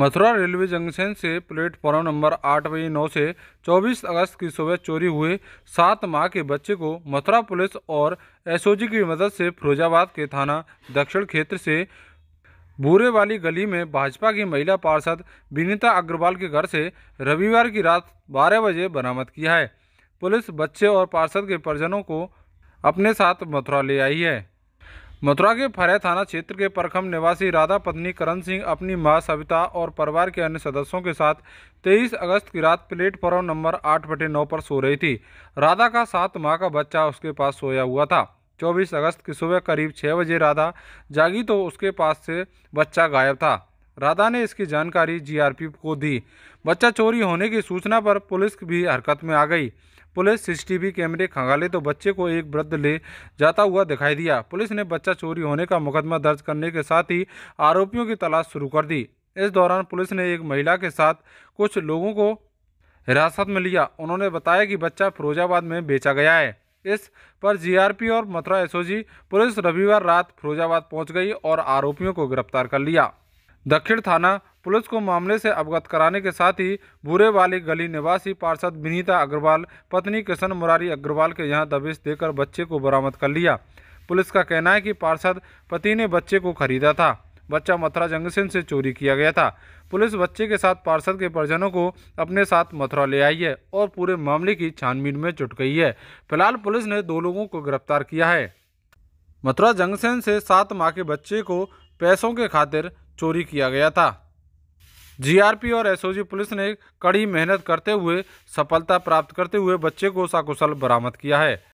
Mathura railway junction से platform number आठ बजे नौ से 24 अगस्त की सुबह चोरी हुए सात माह के बच्चे को मथुरा पुलिस और एसओजी की मदद से फिरोजाबाद के थाना दक्षिण क्षेत्र से बूरे वाली गली में भाजपा की महिला पार्षद विनीता अग्रवाल के घर से रविवार की रात 12 बजे बरामद किया है पुलिस बच्चे और पार्षद के परिजनों को अपने साथ मथुरा ले आई है मथुरा के फरे थाना क्षेत्र के परखम निवासी राधा पत्नी करण सिंह अपनी मां सविता और परिवार के अन्य सदस्यों के साथ 23 अगस्त की रात प्लेटफॉर्म नंबर आठ बटे नौ पर सो रही थी राधा का सात माह का बच्चा उसके पास सोया हुआ था 24 अगस्त की सुबह करीब छः बजे राधा जागी तो उसके पास से बच्चा गायब था राधा ने इसकी जानकारी जीआरपी को दी बच्चा चोरी होने की सूचना पर पुलिस भी हरकत में आ गई पुलिस सीसीटीवी कैमरे खंगाले तो बच्चे को एक वृद्ध ले जाता हुआ दिखाई दिया पुलिस ने बच्चा चोरी होने का मुकदमा दर्ज करने के साथ ही आरोपियों की तलाश शुरू कर दी इस दौरान पुलिस ने एक महिला के साथ कुछ लोगों को हिरासत में लिया उन्होंने बताया कि बच्चा फिरोजाबाद में बेचा गया है इस पर जीआरपी और मथुरा एसओजी पुलिस रविवार रात फिरोजाबाद पहुंच गई और आरोपियों को गिरफ्तार कर लिया दक्षिण थाना पुलिस को मामले से अवगत कराने के साथ ही बुरे वाली गली निवासी पार्षद विनीता अग्रवाल पत्नी किशन मुरारी अग्रवाल के यहाँ दबिश देकर बच्चे को बरामद कर लिया पुलिस का कहना है कि पार्षद पति ने बच्चे को खरीदा था बच्चा मथुरा जंक्शन से चोरी किया गया था पुलिस बच्चे के साथ पार्षद के परिजनों को अपने साथ मथुरा ले आई है और पूरे मामले की छानबीन में जुट गई है फिलहाल पुलिस ने दो लोगों को गिरफ्तार किया है मथुरा जंक्शन से सात माह के बच्चे को पैसों के खातिर चोरी किया गया था जीआरपी और एसओजी पुलिस ने कड़ी मेहनत करते हुए सफलता प्राप्त करते हुए बच्चे को सकुशल बरामद किया है